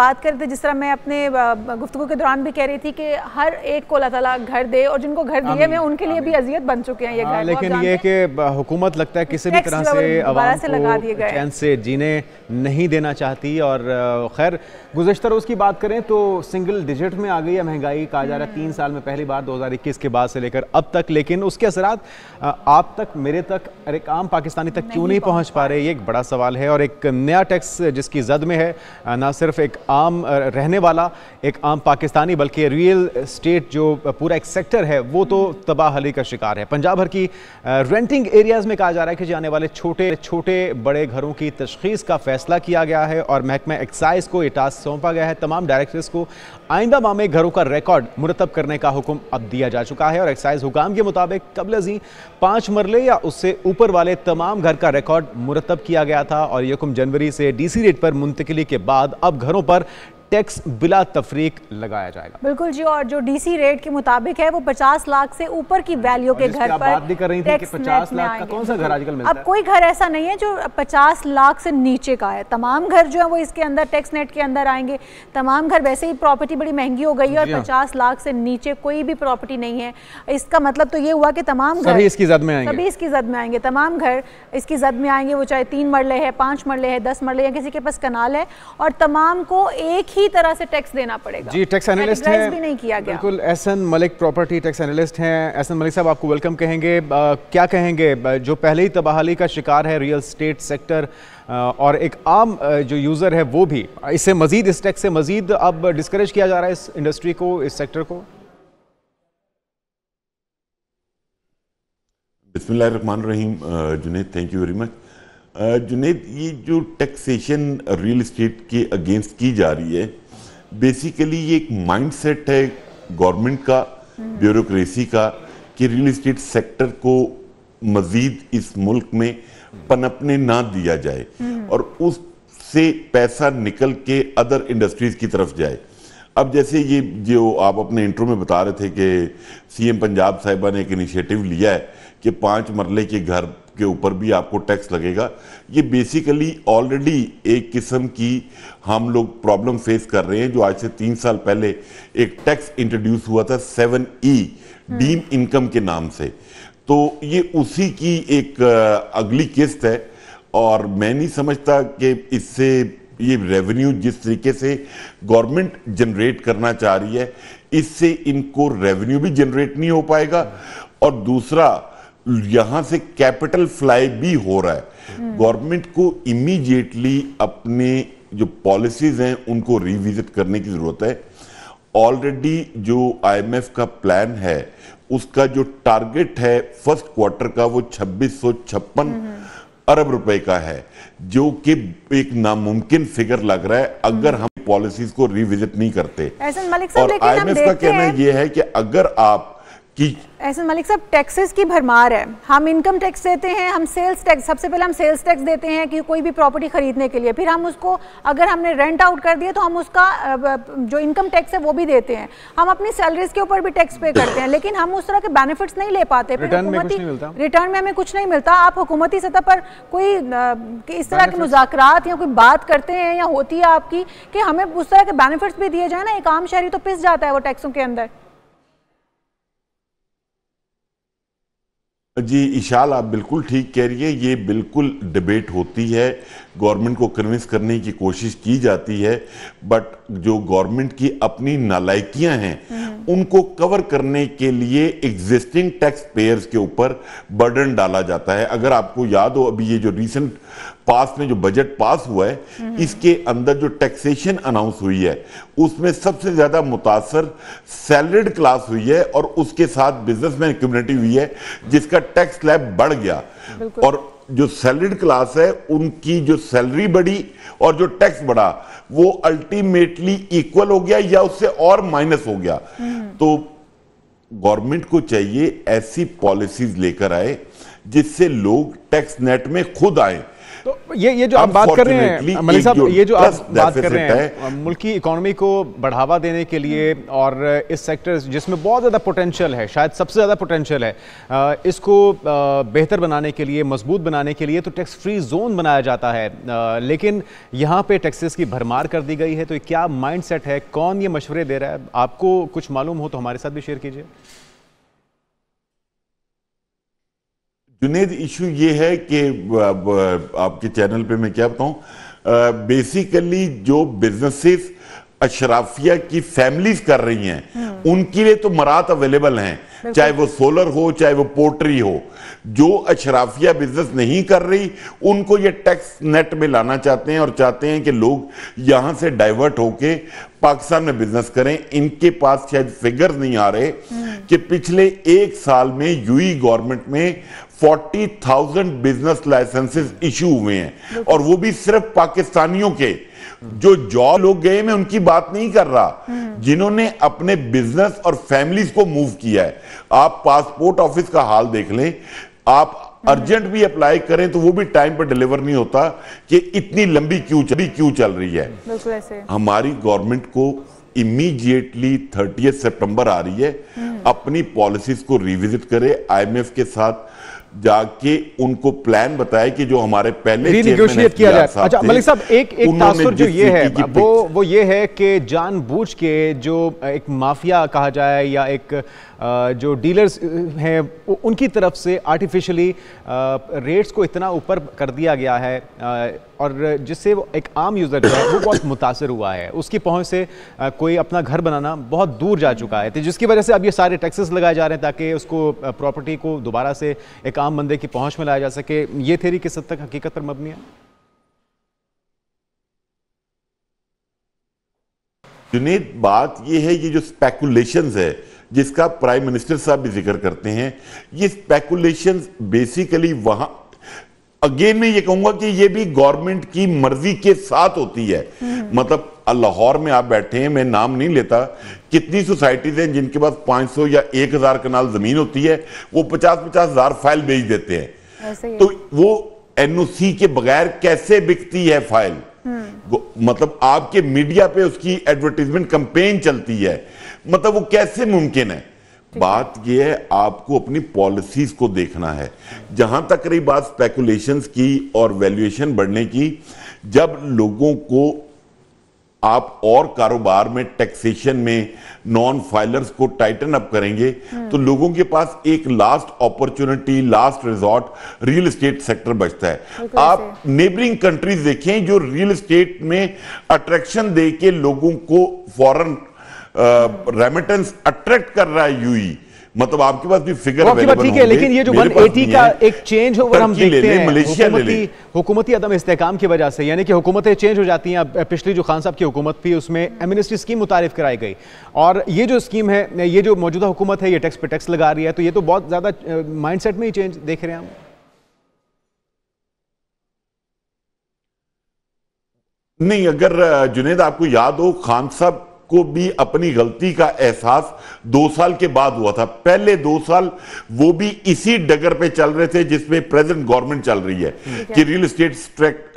बात करते थे जिस तरह मैं अपने गुफ्तु के दौरान भी कह रही थी कि हर एक को अल्लाह ताला घर दे और जिनको घर दिए मैं उनके लिए भी अजियत बन चुके हैं ये घर हाँ, लेकिन ये कि हुकूमत लगता है किसी भी तरह से से लगा दिए गए जीने नहीं देना चाहती और खैर गुजशतर रोज़ की बात करें तो सिंगल डिजिट में आ गई है महंगाई कहा जा रहा है तीन साल में पहली बार 2021 के बाद से लेकर अब तक लेकिन उसके असरा आप तक मेरे तक अरे एक आम पाकिस्तानी तक क्यों नहीं, पहुंच पा रहे ये एक बड़ा सवाल है और एक नया टैक्स जिसकी जद में है ना सिर्फ एक आम रहने वाला एक आम पाकिस्तानी बल्कि रियल स्टेट जो पूरा एक सेक्टर है वो तो हम्म। तबाहली का शिकार है पंजाब भर की रेंटिंग एरियाज़ में कहा जा रहा है कि जाने वाले छोटे छोटे बड़े घरों की तशखीस का फैसला किया गया है और महकमा एक्साइज को ये टास्क सौंपा गया है तमाम डायरेक्टर्स को आइंदा माह में घरों का रिकॉर्ड मुरतब करने का हुक्म अब दिया जा चुका है और एक्साइज हुकाम के मुताबिक कबल अजी पाँच मरले या उससे ऊपर वाले तमाम घर का रिकॉर्ड मुरतब किया गया था और ये हुक्म जनवरी से डी सी रेट पर मुंतकली के बाद अब घरों पर टैक्स बिला तफरीक लगाया जाएगा बिल्कुल जी और जो डीसी रेट के मुताबिक है वो पचास लाख से ऊपर की वैल्यू के घर पर बात कर रही थी कि पचास लाख का कौन सा घर आजकल मिलता अब है? कोई घर ऐसा नहीं है जो पचास लाख से नीचे का है तमाम घर जो है वो इसके अंदर टैक्स नेट के अंदर आएंगे तमाम घर वैसे ही प्रॉपर्टी बड़ी महंगी हो गई है और हाँ। पचास लाख से नीचे कोई भी प्रॉपर्टी नहीं है इसका मतलब तो ये हुआ कि तमाम घर इसकी जद में आएंगे सभी इसकी जद में आएंगे तमाम घर इसकी जद में आएंगे वो चाहे तीन मरले है पांच मरले है दस मरले या किसी के पास कनाल है और तमाम को एक ही पूरी तरह से टैक्स देना पड़ेगा जी टैक्स एनालिस्ट हैं भी नहीं किया गया बिल्कुल Ehsan Malik property tax analyst हैं एहसन मलिक साहब आपको वेलकम कहेंगे आ, क्या कहेंगे जो पहले ही तबाहली का शिकार है रियल स्टेट सेक्टर और एक आम जो यूज़र है वो भी इससे मजीद इस टैक्स से मजीद अब डिस्करेज किया जा रहा है इस इंडस्ट्री को इस सेक्टर को बिस्मिल्लाह रहीम Junaid thank you very much Junaid ये जो टैक्सेशन रियल इस्टेट के अगेंस्ट की जा रही है बेसिकली ये एक माइंडसेट है गवर्नमेंट का ब्यूरोक्रेसी हम्म। का कि रियल इस्टेट सेक्टर को मज़ीद इस मुल्क में पनपने ना दिया जाए हम्म। और उससे पैसा निकल के अदर इंडस्ट्रीज़ की तरफ जाए अब जैसे ये जो आप अपने इंट्रो में बता रहे थे कि सीएम पंजाब साहिबा ने एक इनिशिएटिव लिया है कि पाँच मरले के घर के ऊपर भी आपको टैक्स लगेगा ये बेसिकली ऑलरेडी एक किस्म की हम लोग प्रॉब्लम फेस कर रहे हैं जो आज से तीन साल पहले एक टैक्स इंट्रोड्यूस हुआ था सेवन ई डीम इनकम के नाम से तो ये उसी की एक अगली किस्त है और मैं नहीं समझता कि इससे ये रेवेन्यू जिस तरीके से गवर्नमेंट जनरेट करना चाह रही है इससे इनको रेवेन्यू भी जनरेट नहीं हो पाएगा और दूसरा यहां से कैपिटल फ्लाई भी हो रहा है गवर्नमेंट को इमीडिएटली अपने जो पॉलिसीज हैं उनको रिविजिट करने की जरूरत है ऑलरेडी जो आईएमएफ का प्लान है उसका जो टारगेट है फर्स्ट क्वार्टर का वो छब्बीस अरब रुपए का है जो कि एक नामुमकिन फिगर लग रहा है अगर हम पॉलिसीज को रिविजिट नहीं करते और आईएमएफ का कहना यह है कि अगर आप कि ऐसा मलिक साहब टैक्सेस की भरमार है हम इनकम टैक्स देते हैं हम सेल्स टैक्स सबसे पहले हम सेल्स टैक्स देते हैं कि कोई भी प्रॉपर्टी खरीदने के लिए फिर हम उसको अगर हमने रेंट आउट कर दिया तो हम उसका जो इनकम टैक्स है वो भी देते हैं हम अपनी सैलरीज के ऊपर भी टैक्स पे करते हैं लेकिन हम उस तरह के बेनिफिट्स नहीं ले पाते रिटर्न में, में हमें कुछ नहीं मिलता आप हुकूमती सतह पर कोई इस तरह के मुजाकर या कोई बात करते हैं या होती है आपकी कि हमें उस तरह के बेनिफिट्स भी दिए जाए ना एक आम शहरी तो पिस जाता है वो टैक्सों के अंदर जी इशाल आप बिल्कुल ठीक कह रही है ये बिल्कुल डिबेट होती है गवर्नमेंट को कन्विंस करने की कोशिश की जाती है बट जो गवर्नमेंट की अपनी नालायकियां हैं हम्म। उनको कवर करने के लिए एग्जिस्टिंग टैक्स पेयर्स के ऊपर बर्डन डाला जाता है अगर आपको याद हो अभी ये जो रिसेंट पास में जो बजट पास हुआ है इसके अंदर जो टैक्सेशन अनाउंस हुई है उसमें सबसे ज्यादा मुतासर सैलरीड क्लास हुई है और उसके साथ बिजनेसमैन कम्युनिटी हुई है जिसका टैक्स स्लैब बढ़ गया और जो सैलरीड क्लास है उनकी जो सैलरी बढ़ी और जो टैक्स बढ़ा वो अल्टीमेटली इक्वल हो गया या उससे और माइनस हो गया हम्म। तो गवर्नमेंट को चाहिए ऐसी पॉलिसीज लेकर आए जिससे लोग टैक्स नेट में खुद आए तो ये ये जो आप बात कर रहे हैं मलिक साहब ये जो आप बात कर रहे हैं मुल्क की इकोनॉमी को बढ़ावा देने के लिए और इस सेक्टर जिसमें बहुत ज़्यादा पोटेंशियल है शायद सबसे ज़्यादा पोटेंशियल है इसको बेहतर बनाने के लिए मजबूत बनाने के लिए तो टैक्स फ्री जोन बनाया जाता है लेकिन यहाँ पे टैक्सेस की भरमार कर दी गई है तो क्या माइंड है कौन ये मशवरे दे रहा है आपको कुछ मालूम हो तो हमारे साथ भी शेयर कीजिए जुनेद इशू ये है कि आपके चैनल पे मैं क्या बताऊं बेसिकली जो बिजनेसेस अशराफिया की फैमिलीज कर रही हैं हम्म। उनके लिए तो मरात अवेलेबल हैं चाहे वो सोलर हो चाहे वो पोल्ट्री हो जो अशराफिया बिजनेस नहीं कर रही उनको ये टैक्स नेट में लाना चाहते हैं और चाहते हैं कि लोग यहां से डाइवर्ट होके पाकिस्तान में बिजनेस करें इनके पास शायद फिगर्स नहीं आ रहे हम्म। कि पिछले एक साल में यूई गवर्नमेंट में 40,000 बिजनेस लाइसेंसेस इशू हुए हैं और वो भी सिर्फ पाकिस्तानियों के जो जॉब लोग गए मैं उनकी बात नहीं कर रहा जिन्होंने अपने बिजनेस और फैमिलीज को मूव किया है आप पासपोर्ट ऑफिस का हाल देख लें आप अर्जेंट भी अप्लाई करें तो वो भी टाइम पर डिलीवर नहीं होता कि इतनी लंबी क्यों चली क्यों चल रही है हमारी गवर्नमेंट को इमीडिएटली थर्टी सितंबर आ रही है हम्म। अपनी पॉलिसीज को रिविजिट करे आईएमएफ के साथ जाके उनको प्लान बताए कि जो हमारे पहले रीनिगोशिएट किया जाए अच्छा मलिक साहब एक एक तासुर जो ये है वो वो ये है कि जानबूझ के जो एक माफिया कहा जाए या एक जो डीलर्स हैं उनकी तरफ से आर्टिफिशियली रेट्स को इतना ऊपर कर दिया गया है और जिससे वो एक आम यूज़र जो है वो बहुत मुतासर हुआ है उसकी पहुंच से कोई अपना घर बनाना बहुत दूर जा चुका है तो जिसकी वजह से अब ये सारे टैक्सेस लगाए जा रहे हैं ताकि उसको प्रॉपर्टी को दोबारा से एक आम बंदे की पहुंच में लाया जा सके ये थेरी किस हद तक हकीकत पर मबनी है जुनेद बात ये है ये जो स्पेकुलेशन है जिसका प्राइम मिनिस्टर साहब भी जिक्र करते हैं ये स्पेकुलेशन बेसिकली वहां अगेन मैं ये कहूंगा कि ये भी गवर्नमेंट की मर्जी के साथ होती है मतलब लाहौर में आप बैठे हैं मैं नाम नहीं लेता कितनी सोसाइटीज हैं जिनके पास 500 या 1000 कनाल जमीन होती है वो 50-50 हजार फाइल बेच देते हैं तो वो एनओसी के बगैर कैसे बिकती है फाइल मतलब आपके मीडिया पे उसकी एडवर्टीजमेंट कंपेन चलती है मतलब वो कैसे मुमकिन है बात यह है आपको अपनी पॉलिसीज को देखना है जहां तक रही बात स्पेकुलेशंस की और वैल्यूएशन बढ़ने की जब लोगों को आप और कारोबार में टैक्सेशन में नॉन फाइलर्स को टाइटन अप करेंगे हम्म। तो लोगों के पास एक last opportunity last resort real estate sector बचता है आप नेबरिंग कंट्रीज देखें जो रियल एस्टेट में अट्रैक्शन दे के लोगों को फॉरन रेमिटेंस अट्रैक्ट कर रहा है यूई मतलब आपके पास भी फिगर ठीक है लेकिन ये जो 180 का एक चेंज हो हम देखते हैं मलेशिया ले हुकूमती अदम इस्तेकाम की वजह से यानी कि हुकूमतें चेंज हो जाती हैं पिछली जो खान साहब की हुकूमत थी उसमें एमिनिस्ट्री स्कीम मुतारफ कराई गई और ये जो स्कीम है ये जो मौजूदा हुकूमत है ये टैक्स पे टैक्स लगा रही है तो ये तो बहुत ज़्यादा माइंडसेट में ही चेंज देख रहे हैं हम नहीं अगर जुनेद आपको याद हो खान साहब को भी अपनी गलती का एहसास दो साल के बाद हुआ था पहले दो साल वो भी इसी डगर पे चल रहे थे जिसमें प्रेजेंट गवर्नमेंट चल रही है कि रियल इस्टेट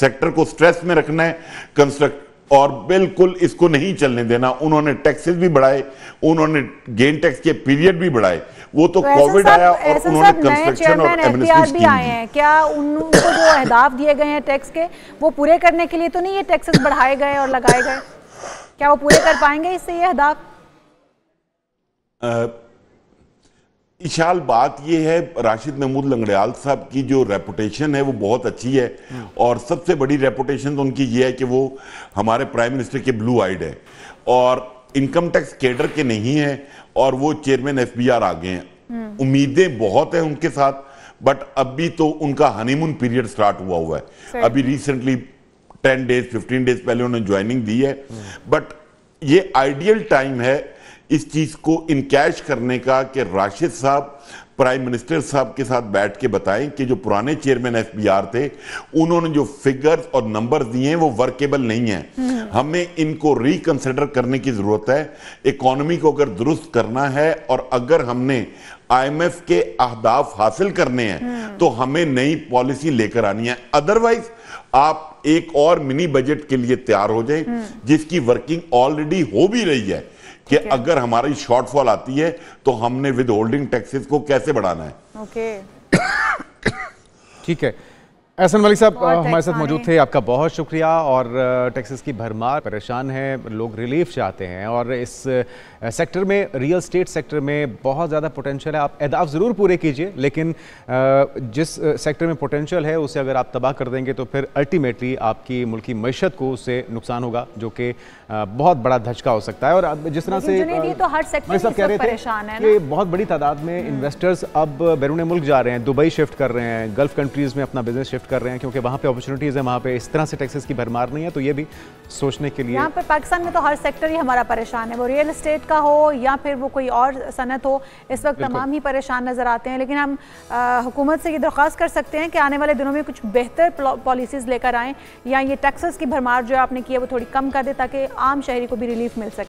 सेक्टर को स्ट्रेस में रखना है कंस्ट्रक्ट और बिल्कुल इसको नहीं चलने देना उन्होंने टैक्सेस भी बढ़ाए उन्होंने गेन टैक्स के पीरियड भी बढ़ाए वो तो, तो कोविड आया और उन्होंने कंस्ट्रक्शन और एडमिनिस्ट्रेशन भी आए हैं क्या उनको जो अहदाफ दिए गए हैं टैक्स के वो पूरे करने के लिए तो नहीं ये टैक्सेस बढ़ाए गए और लगाए गए क्या वो पूरे कर पाएंगे इससे ये अहदाफ इशाल बात ये है राशिद महमूद लंगड़ियाल साहब की जो रेपुटेशन है वो बहुत अच्छी है और सबसे बड़ी रेपुटेशन तो उनकी ये है कि वो हमारे प्राइम मिनिस्टर के ब्लू आइड है और इनकम टैक्स केडर के नहीं है और वो चेयरमैन एफबीआर बी आर आ गए हैं हम्म। उम्मीदें बहुत हैं उनके साथ बट अभी तो उनका हनीमून पीरियड स्टार्ट हुआ हुआ है अभी recently ten days fifteen days पहले उन्होंने ज्वाइनिंग दी है बट ये आइडियल टाइम है इस चीज को इनकैश करने का कि राशिद साहब प्राइम मिनिस्टर साहब के साथ बैठ के बताएं कि जो पुराने चेयरमैन एफ थे उन्होंने जो फिगर्स और नंबर दिए हैं वो वर्केबल नहीं है हमें इनको रिकंसिडर करने की जरूरत है इकोनॉमी को अगर दुरुस्त करना है और अगर हमने आईएमएफ के अहदाफ हासिल करने हैं तो हमें नई पॉलिसी लेकर आनी है अदरवाइज आप एक और मिनी बजट के लिए तैयार हो जाए हम्म। जिसकी वर्किंग ऑलरेडी हो भी रही है कि अगर हमारी शॉर्टफॉल आती है तो हमने विद होल्डिंग टैक्सेस को कैसे बढ़ाना है ओके ठीक है एहसन मलिक साहब हमारे साथ मौजूद थे आपका बहुत शुक्रिया और टैक्सेस की भरमार परेशान है लोग रिलीफ चाहते हैं और इस सेक्टर में रियल स्टेट सेक्टर में बहुत ज़्यादा पोटेंशियल है आप अहदाफ ज़रूर पूरे कीजिए लेकिन जिस सेक्टर में पोटेंशियल है उसे अगर आप तबाह कर देंगे तो फिर अल्टीमेटली आपकी मुल्की मीशत को उससे नुकसान होगा जो कि बहुत बड़ा धचका हो सकता है और जिस तरह से तो हर सेक्टर कह रहे थे कि बहुत बड़ी तादाद में इन्वेस्टर्स हम्म। अब बैरून मुल्क जा रहे हैं दुबई शिफ्ट कर रहे हैं गल्फ कंट्रीज़ में अपना बिजनेस शिफ्ट कर रहे हैं क्योंकि वहाँ पर अपॉर्चुनिटीज़ है वहाँ पर इस तरह से टैक्सेस की भरमार नहीं है तो ये भी सोचने के लिए यहाँ पर पाकिस्तान में तो हर सेक्टर ही हमारा परेशान है वो रियल इस्टेट का हो या फिर वो कोई और सनत हो इस वक्त तमाम ही परेशान नज़र आते हैं लेकिन हम हुकूमत से ये दरख्वास्त कर सकते हैं कि आने वाले दिनों में कुछ बेहतर पॉलिसीज़ लेकर आएँ या ये टैक्सेस की भरमार जो आपने की है वो थोड़ी कम कर दे ताकि आम शहरी को भी रिलीफ मिल सके